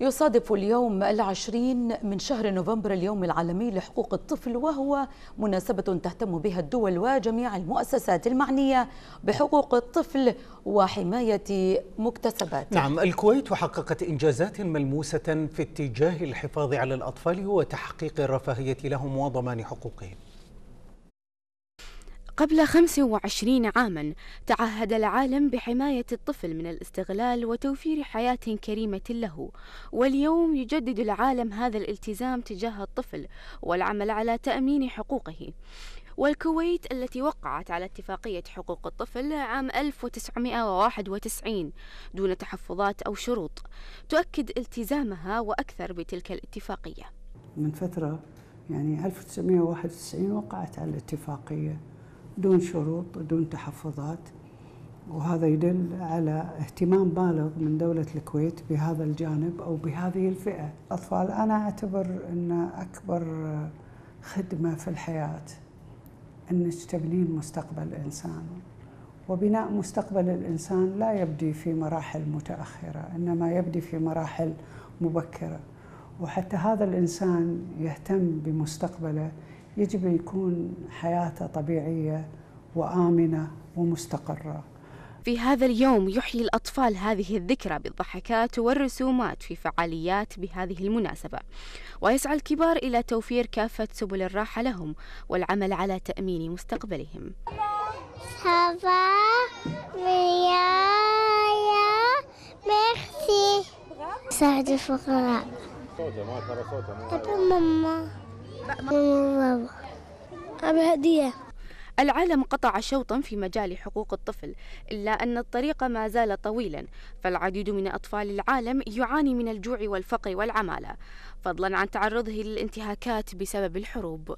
يصادف اليوم العشرين من شهر نوفمبر اليوم العالمي لحقوق الطفل وهو مناسبة تهتم بها الدول وجميع المؤسسات المعنية بحقوق الطفل وحماية مكتسباته نعم الكويت حققت إنجازات ملموسة في اتجاه الحفاظ على الأطفال وتحقيق الرفاهية لهم وضمان حقوقهم قبل 25 عاما تعهد العالم بحماية الطفل من الاستغلال وتوفير حياة كريمة له واليوم يجدد العالم هذا الالتزام تجاه الطفل والعمل على تأمين حقوقه والكويت التي وقعت على اتفاقية حقوق الطفل عام 1991 دون تحفظات أو شروط تؤكد التزامها وأكثر بتلك الاتفاقية من فترة يعني 1991 وقعت على الاتفاقية دون شروط دون تحفظات وهذا يدل على اهتمام بالغ من دولة الكويت بهذا الجانب أو بهذه الفئة الأطفال أنا أعتبر أن أكبر خدمة في الحياة أنك تبنين مستقبل الإنسان وبناء مستقبل الإنسان لا يبدي في مراحل متأخرة إنما يبدي في مراحل مبكرة وحتى هذا الإنسان يهتم بمستقبله يجب ان يكون حياته طبيعية وآمنة ومستقرة في هذا اليوم يحيي الأطفال هذه الذكرى بالضحكات والرسومات في فعاليات بهذه المناسبة ويسعى الكبار إلى توفير كافة سبل الراحة لهم والعمل على تأمين مستقبلهم ميرسي ساعد الفقراء ماما. ماما بابا أبي هدية العالم قطع شوطا في مجال حقوق الطفل إلا أن الطريق ما زال طويلا فالعديد من أطفال العالم يعاني من الجوع والفقر والعمالة فضلا عن تعرضه للانتهاكات بسبب الحروب